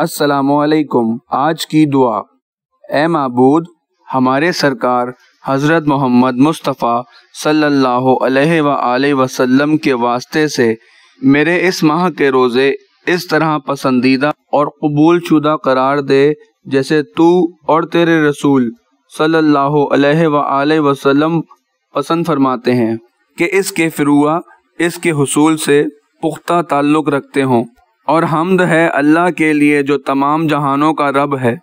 वालेकुम आज की दुआ ए मबूद हमारे सरकार हज़रत मोहम्मद मुस्तफ़ा सल्लल्लाहु अलैहि सल्ला वसल्लम के वास्ते से मेरे इस माह के रोज़े इस तरह पसंदीदा और कबूल शुदा करार दे जैसे तू और तेरे रसूल सल्लल्लाहु अलैहि वसल्लम पसंद फरमाते हैं कि इसके फिरुआ इसके हसूल से पुख्ता ताल्लुक़ रखते हों और हमद है अल्लाह के लिए जो तमाम जहानों का रब है